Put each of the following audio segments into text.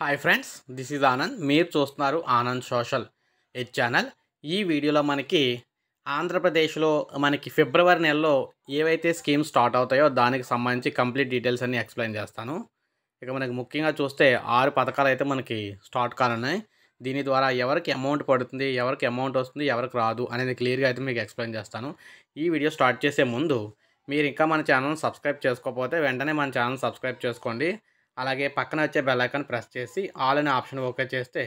hi friends this is Anand మీరు చూస్తున్నారు Anand social ఎడ్ channel ఈ వీడియోలో మనకి ఆంధ్రప్రదేశ్లో మనకి ఫిబ్రవరి నెలలో ఏవైతే స్కీమ్స్ స్టార్ట్ అవుతాయో దానికి సంబంధించి కంప్లీట్ డీటెయిల్స్ అన్ని ఎక్స్ప్లెయిన్ చేస్తాను ఇక మనకి ముఖ్యంగా చూస్తే ఆరు పథకాలు అయితే మనకి స్టార్ట్ కానున్నాయి దీని ద్వారా ఎవరికి అమౌంట్ పడుతుంది ఎవరికి అమౌంట్ వస్తుంది ఎవరికి రాదు అనేది క్లియర్గా అయితే మీకు ఎక్స్ప్లెయిన్ చేస్తాను ఈ వీడియో స్టార్ట్ చేసే ముందు మీరు ఇంకా మన ఛానల్ సబ్స్క్రైబ్ చేసుకోకపోతే వెంటనే మన ఛానల్ సబ్స్క్రైబ్ చేసుకోండి అలాగే పక్కన వచ్చే బెల్లైకాన్ ప్రెస్ చేసి ఆల్ అనే ఆప్షన్ ఓకే చేస్తే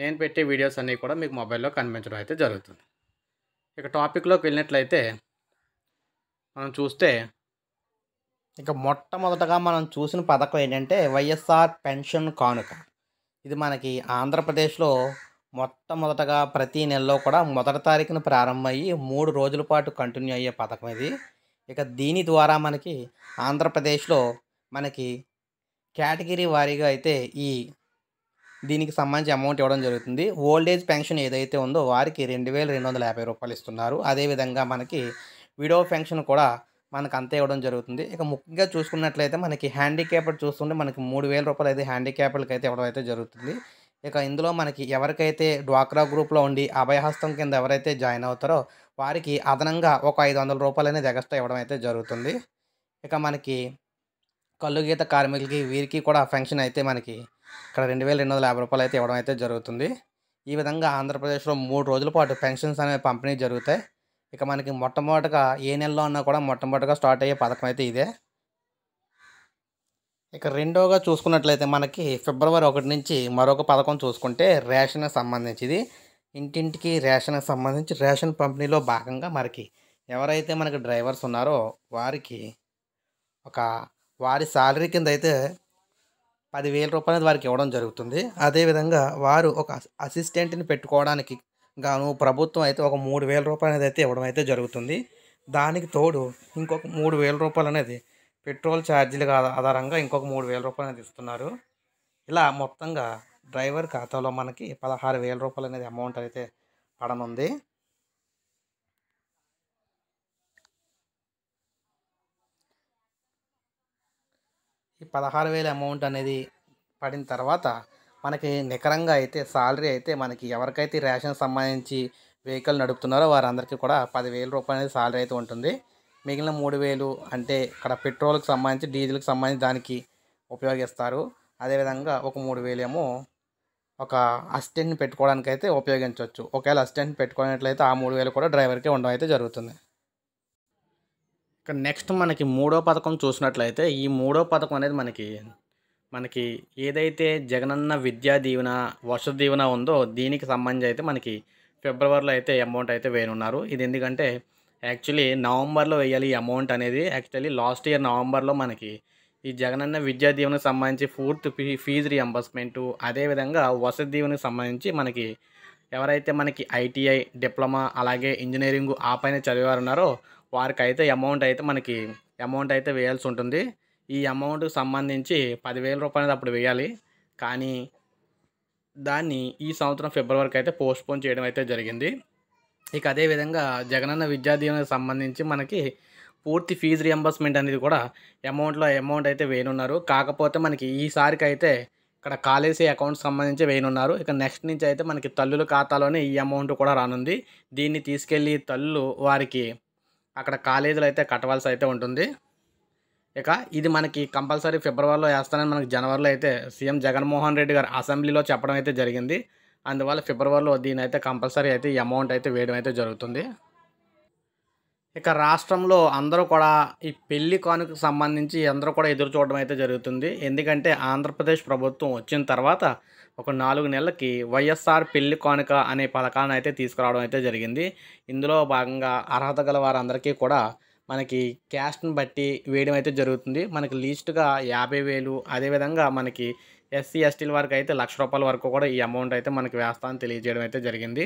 నేను పెట్టే వీడియోస్ అన్నీ కూడా మీకు మొబైల్లో కనిపించడం అయితే జరుగుతుంది ఇక టాపిక్లోకి వెళ్ళినట్లయితే మనం చూస్తే ఇక మొట్టమొదటగా మనం చూసిన పథకం ఏంటంటే వైఎస్ఆర్ పెన్షన్ కానుక ఇది మనకి ఆంధ్రప్రదేశ్లో మొట్టమొదటగా ప్రతి నెలలో కూడా మొదటి తారీఖున ప్రారంభమయ్యి మూడు రోజుల పాటు కంటిన్యూ అయ్యే పథకం ఇది ఇక దీని ద్వారా మనకి ఆంధ్రప్రదేశ్లో మనకి కేటగిరీ వారీగా అయితే ఈ దీనికి సంబంధించి అమౌంట్ ఇవ్వడం జరుగుతుంది ఓల్డ్ ఏజ్ పెన్షన్ ఏదైతే ఉందో వారికి రెండు వేల రెండు వందల యాభై రూపాయలు ఇస్తున్నారు అదేవిధంగా మనకి విడో పెన్షన్ కూడా మనకు అంతే ఇవ్వడం జరుగుతుంది ఇక ముఖ్యంగా చూసుకున్నట్లయితే మనకి హ్యాండిక్యాప్డ్ చూస్తుంటే మనకి మూడు వేల రూపాయలు అయితే హ్యాండిక్యాప్డ్కి అయితే ఇవ్వడం అయితే జరుగుతుంది ఇక ఇందులో మనకి ఎవరికైతే డ్వాక్రా గ్రూప్లో ఉండి అభయహస్తం కింద ఎవరైతే జాయిన్ అవుతారో వారికి అదనంగా ఒక ఐదు వందల రూపాయలు అనేది ఎగస్ట్రా ఇవ్వడం అయితే జరుగుతుంది ఇక మనకి కళ్ళు గీత కార్మికులకి వీరికి కూడా ఫంక్షన్ అయితే మనకి ఇక్కడ రెండు వేల రెండు వందల యాభై రూపాయలు అయితే ఇవ్వడం అయితే జరుగుతుంది ఈ విధంగా ఆంధ్రప్రదేశ్లో మూడు రోజుల పాటు పెన్షన్స్ అనేవి పంపిణీ జరుగుతాయి ఇక మనకి మొట్టమొదటిగా ఏ నెలలో అన్నా కూడా మొట్టమొదటిగా స్టార్ట్ అయ్యే పథకం అయితే ఇదే ఇక రెండోగా చూసుకున్నట్లయితే మనకి ఫిబ్రవరి ఒకటి నుంచి మరొక పథకం చూసుకుంటే రేషన్కి సంబంధించిది ఇంటింటికి రేషన్కి సంబంధించి రేషన్ పంపిణీలో భాగంగా మనకి ఎవరైతే మనకి డ్రైవర్స్ ఉన్నారో వారికి ఒక వారి శాలరీ కింద అయితే పదివేల రూపాయలు వారికి ఇవ్వడం జరుగుతుంది అదేవిధంగా వారు ఒక అసిస్టెంట్ని పెట్టుకోవడానికి గాను ప్రభుత్వం అయితే ఒక మూడు వేల రూపాయలు అనేది అయితే ఇవ్వడం అయితే జరుగుతుంది దానికి తోడు ఇంకొక మూడు వేల రూపాయలు అనేది పెట్రోల్ ఛార్జీలు ఆధారంగా ఇంకొక మూడు వేల రూపాయలు అనేది ఇస్తున్నారు ఇలా మొత్తంగా డ్రైవర్ ఖాతాలో మనకి పదహారు వేల రూపాయలు అనేది అమౌంట్ అయితే పడనుంది ఈ పదహారు వేల అమౌంట్ అనేది పడిన తర్వాత మనకి నికరంగా అయితే సాలరీ అయితే మనకి ఎవరికైతే రేషన్ సంబంధించి వెహికల్ నడుపుతున్నారో వారందరికీ కూడా పదివేల రూపాయలు అనేది సాలరీ అయితే ఉంటుంది మిగిలిన మూడు వేలు అంటే ఇక్కడ పెట్రోల్కి సంబంధించి డీజిల్కి సంబంధించి దానికి ఉపయోగిస్తారు అదేవిధంగా ఒక మూడు వేలేమో ఒక అసిస్టెంట్ని పెట్టుకోవడానికి అయితే ఉపయోగించవచ్చు ఒకవేళ అసిస్టెంట్ పెట్టుకున్నట్లయితే ఆ మూడు వేలు కూడా డ్రైవర్కే ఉండడం అయితే జరుగుతుంది ఇక్కడ నెక్స్ట్ మనకి మూడో పథకం చూసినట్లయితే ఈ మూడో పథకం అనేది మనకి మనకి ఏదైతే జగనన్న విద్యా దీవెన వసతి దీవెన ఉందో దీనికి సంబంధించి అయితే మనకి ఫిబ్రవరిలో అయితే అమౌంట్ అయితే వేయనున్నారు ఇది ఎందుకంటే యాక్చువల్లీ నవంబర్లో వేయాలి ఈ అమౌంట్ అనేది యాక్చువల్లీ లాస్ట్ ఇయర్ నవంబర్లో మనకి ఈ జగనన్న విద్యా దీవెనకు సంబంధించి ఫోర్త్ ఫీజు రీఎంబర్స్మెంటు అదేవిధంగా వసతి దీవెనకు సంబంధించి మనకి ఎవరైతే మనకి ఐటీఐ డిప్లొమా అలాగే ఇంజనీరింగ్ ఆ పైన ఉన్నారో వారికి అయితే అమౌంట్ అయితే మనకి అమౌంట్ అయితే వేయాల్సి ఉంటుంది ఈ అమౌంట్కి సంబంధించి పదివేల రూపాయలు అప్పుడు వేయాలి కానీ దాన్ని ఈ సంవత్సరం ఫిబ్రవరికి అయితే పోస్ట్పోన్ చేయడం అయితే జరిగింది ఇక అదేవిధంగా జగనన్న విద్యా దీవెనకు సంబంధించి మనకి పూర్తి ఫీజు రియంబర్స్మెంట్ అనేది కూడా అమౌంట్లో అమౌంట్ అయితే వేయనున్నారు కాకపోతే మనకి ఈసారికి అయితే ఇక్కడ కాలేజీ అకౌంట్ సంబంధించి వేయనున్నారు ఇక నెక్స్ట్ నుంచి అయితే మనకి తల్లుల ఖాతాలోనే ఈ అమౌంట్ కూడా రానుంది దీన్ని తీసుకెళ్ళి తల్లులు వారికి అక్కడ కాలేజీలు అయితే కట్టవలసి అయితే ఉంటుంది ఇక ఇది మనకి కంపల్సరీ ఫిబ్రవరిలో వేస్తానని మనకి జనవరిలో అయితే సీఎం జగన్మోహన్ రెడ్డి గారు అసెంబ్లీలో చెప్పడం అయితే జరిగింది అందువల్ల ఫిబ్రవరిలో దీని అయితే కంపల్సరీ అయితే ఈ అమౌంట్ అయితే వేయడం అయితే జరుగుతుంది ఇక రాష్ట్రంలో అందరూ కూడా ఈ పెళ్లి కానుక సంబంధించి అందరూ కూడా ఎదురు చూడడం అయితే జరుగుతుంది ఎందుకంటే ఆంధ్రప్రదేశ్ ప్రభుత్వం వచ్చిన తర్వాత ఒక నాలుగు నెలలకి వైఎస్ఆర్ పెళ్లి కానుక అనే పథకాన్ని అయితే తీసుకురావడం అయితే జరిగింది ఇందులో భాగంగా అర్హత గల వారందరికీ కూడా మనకి క్యాస్ట్ని బట్టి వేయడం అయితే జరుగుతుంది మనకి లీస్ట్గా యాభై వేలు అదేవిధంగా మనకి ఎస్సీ ఎస్టీల వరకు అయితే లక్ష రూపాయల వరకు కూడా ఈ అమౌంట్ అయితే మనకి వేస్తామని తెలియజేయడం అయితే జరిగింది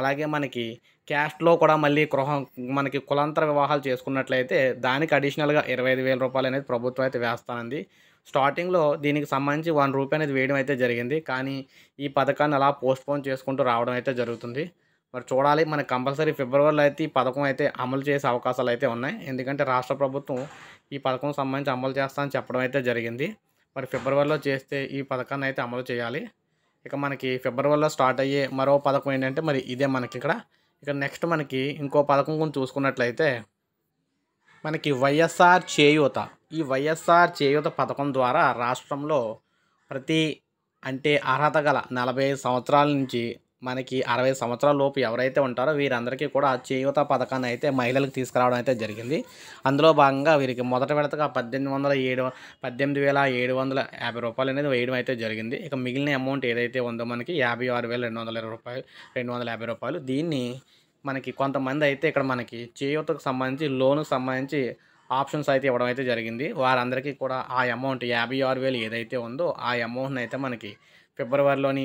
అలాగే మనకి క్యాస్ట్లో కూడా మళ్ళీ గృహం మనకి కులాంతర వివాహాలు చేసుకున్నట్లయితే దానికి అడిషనల్గా ఇరవై ఐదు వేల రూపాయలు అనేది ప్రభుత్వం అయితే వేస్తానంది స్టార్టింగ్లో దీనికి సంబంధించి వన్ రూపీ అనేది వేయడం అయితే జరిగింది కానీ ఈ పథకాన్ని అలా పోస్ట్పోన్ చేసుకుంటూ రావడం అయితే జరుగుతుంది మరి చూడాలి మన కంపల్సరీ ఫిబ్రవరిలో అయితే ఈ పథకం అయితే అమలు చేసే అవకాశాలు అయితే ఉన్నాయి ఎందుకంటే రాష్ట్ర ప్రభుత్వం ఈ పథకం సంబంధించి అమలు చేస్తా అని చెప్పడం అయితే జరిగింది మరి ఫిబ్రవరిలో చేస్తే ఈ పథకాన్ని అయితే అమలు చేయాలి ఇక మనకి ఫిబ్రవరిలో స్టార్ట్ అయ్యే మరో పథకం ఏంటంటే మరి ఇదే మనకి ఇక్కడ ఇక నెక్స్ట్ మనకి ఇంకో పథకం కొంచెం చూసుకున్నట్లయితే మనకి వైఎస్ఆర్ చేయూత ఈ వైఎస్ఆర్ చేయూత పథకం ద్వారా రాష్ట్రంలో ప్రతి అంటే అర్హత గల నలభై సంవత్సరాల నుంచి మనకి అరవై సంవత్సరాల లోపు ఎవరైతే ఉంటారో వీరందరికీ కూడా చేయూత పథకాన్ని అయితే మహిళలకు తీసుకురావడం అయితే జరిగింది అందులో భాగంగా వీరికి మొదట విడతగా పద్దెనిమిది వందల ఏడు పద్దెనిమిది వేల ఏడు వందల యాభై రూపాయలు అనేది వేయడం అయితే జరిగింది ఇక మిగిలిన అమౌంట్ ఏదైతే ఉందో మనకి యాభై ఆరు వేల రెండు వందల ఇరవై రూపాయలు రెండు వందల యాభై రూపాయలు దీన్ని మనకి కొంతమంది అయితే ఇక్కడ మనకి చేయూతకు సంబంధించి లోన్కు సంబంధించి ఆప్షన్స్ అయితే ఇవ్వడం అయితే జరిగింది వారందరికీ కూడా ఆ అమౌంట్ యాభై ఆరు వేలు ఏదైతే ఉందో ఆ అమౌంట్ని అయితే మనకి ఫిబ్రవరిలోని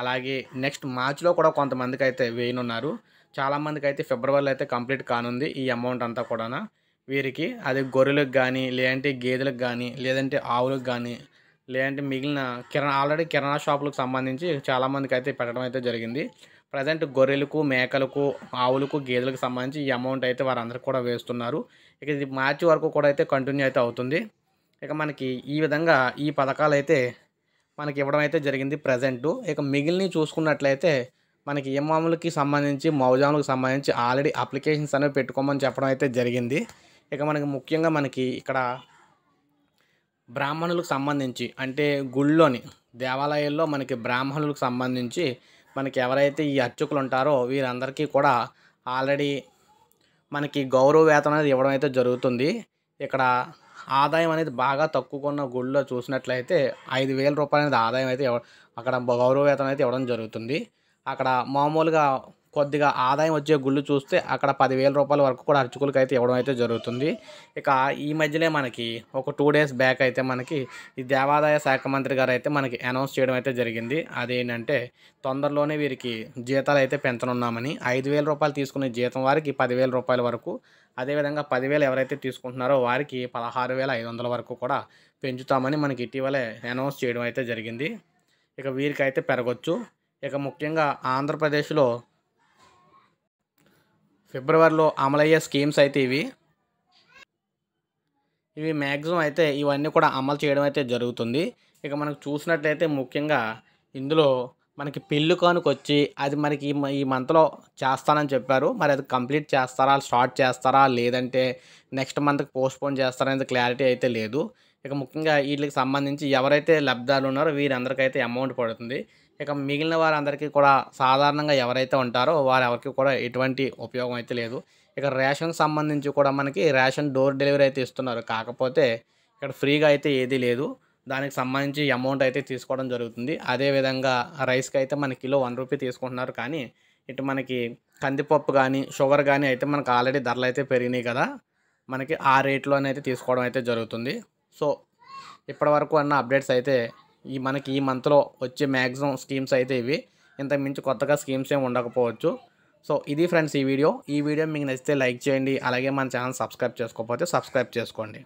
అలాగే నెక్స్ట్ మార్చ్లో కూడా కొంతమందికి అయితే వేయనున్నారు చాలామందికి అయితే ఫిబ్రవరిలో అయితే కంప్లీట్ కానుంది ఈ అమౌంట్ అంతా కూడా వీరికి అది గొర్రెలకు కానీ లేదంటే గేదెలకు కానీ లేదంటే ఆవులకు కానీ లేదంటే మిగిలిన కిరాణా ఆల్రెడీ కిరాణా షాపులకు సంబంధించి చాలామందికి అయితే పెట్టడం అయితే జరిగింది ప్రజెంట్ గొర్రెలకు మేకలకు ఆవులకు గేదెలకు సంబంధించి ఈ అమౌంట్ అయితే వారందరికీ కూడా వేస్తున్నారు ఇక ఇది మార్చి వరకు కూడా అయితే కంటిన్యూ అయితే అవుతుంది ఇక మనకి ఈ విధంగా ఈ పథకాలు అయితే మనకి ఇవ్వడం అయితే జరిగింది ప్రజెంటు ఇక మిగిలిన చూసుకున్నట్లయితే మనకి ఇమాములకి సంబంధించి మౌజాములకు సంబంధించి ఆల్రెడీ అప్లికేషన్స్ అనేవి పెట్టుకోమని చెప్పడం అయితే జరిగింది ఇక మనకి ముఖ్యంగా మనకి ఇక్కడ బ్రాహ్మణులకు సంబంధించి అంటే గుళ్ళోని దేవాలయాల్లో మనకి బ్రాహ్మణులకు సంబంధించి మనకి ఎవరైతే ఈ అర్చకులు ఉంటారో వీరందరికీ కూడా ఆల్రెడీ మనకి గౌరవ వేతనం అనేది ఇవ్వడం అయితే జరుగుతుంది ఇక్కడ ఆదాయం అనేది బాగా తక్కువ గుళ్ళో చూసినట్లయితే ఐదు వేల రూపాయలు అనేది ఆదాయం అయితే అక్కడ వేతనం అయితే ఇవ్వడం జరుగుతుంది అక్కడ మామూలుగా కొద్దిగా ఆదాయం వచ్చే గుళ్ళు చూస్తే అక్కడ పదివేల రూపాయల వరకు కూడా అర్చకులకు అయితే ఇవ్వడం అయితే జరుగుతుంది ఇక ఈ మధ్యనే మనకి ఒక టూ డేస్ బ్యాక్ అయితే మనకి ఈ దేవాదాయ శాఖ మంత్రి గారు అయితే మనకి అనౌన్స్ చేయడం అయితే జరిగింది అదేంటంటే తొందరలోనే వీరికి జీతాలు అయితే పెంచనున్నామని ఐదు వేల రూపాయలు తీసుకునే జీతం వారికి పదివేల రూపాయల వరకు అదేవిధంగా పదివేలు ఎవరైతే తీసుకుంటున్నారో వారికి పదహారు వేల ఐదు వందల వరకు కూడా పెంచుతామని మనకి ఇటీవలే అనౌన్స్ చేయడం అయితే జరిగింది ఇక వీరికైతే పెరగచ్చు ఇక ముఖ్యంగా ఆంధ్రప్రదేశ్లో ఫిబ్రవరిలో అమలయ్యే స్కీమ్స్ అయితే ఇవి ఇవి మ్యాక్సిమం అయితే ఇవన్నీ కూడా అమలు చేయడం అయితే జరుగుతుంది ఇక మనకు చూసినట్లయితే ముఖ్యంగా ఇందులో మనకి పెళ్ళి కానుక వచ్చి అది మనకి ఈ మంత్లో చేస్తానని చెప్పారు మరి అది కంప్లీట్ చేస్తారా స్టార్ట్ చేస్తారా లేదంటే నెక్స్ట్ మంత్కి పోస్ట్పోన్ చేస్తారా అనేది క్లారిటీ అయితే లేదు ఇక ముఖ్యంగా వీటికి సంబంధించి ఎవరైతే లబ్ధాలు ఉన్నారో వీరందరికైతే అమౌంట్ పడుతుంది ఇక మిగిలిన వారందరికీ కూడా సాధారణంగా ఎవరైతే ఉంటారో వారు ఎవరికి కూడా ఎటువంటి ఉపయోగం అయితే లేదు ఇక రేషన్ సంబంధించి కూడా మనకి రేషన్ డోర్ డెలివరీ అయితే ఇస్తున్నారు కాకపోతే ఇక్కడ ఫ్రీగా అయితే ఏదీ లేదు దానికి సంబంధించి అమౌంట్ అయితే తీసుకోవడం జరుగుతుంది అదేవిధంగా రైస్కి అయితే మన కిలో వన్ రూపీ తీసుకుంటున్నారు కానీ ఇటు మనకి కందిపప్పు కానీ షుగర్ కానీ అయితే మనకు ఆల్రెడీ ధరలు అయితే పెరిగినాయి కదా మనకి ఆ రేట్లోనే అయితే తీసుకోవడం అయితే జరుగుతుంది సో ఇప్పటివరకు అన్న అప్డేట్స్ అయితే ఈ మనకి ఈ మంత్లో వచ్చే మ్యాక్సిమం స్కీమ్స్ అయితే ఇవి ఇంతకుమించి కొత్తగా స్కీమ్స్ ఏమి ఉండకపోవచ్చు సో ఇది ఫ్రెండ్స్ ఈ వీడియో ఈ వీడియో మీకు నచ్చితే లైక్ చేయండి అలాగే మన ఛానల్ సబ్స్క్రైబ్ చేసుకోకపోతే సబ్స్క్రైబ్ చేసుకోండి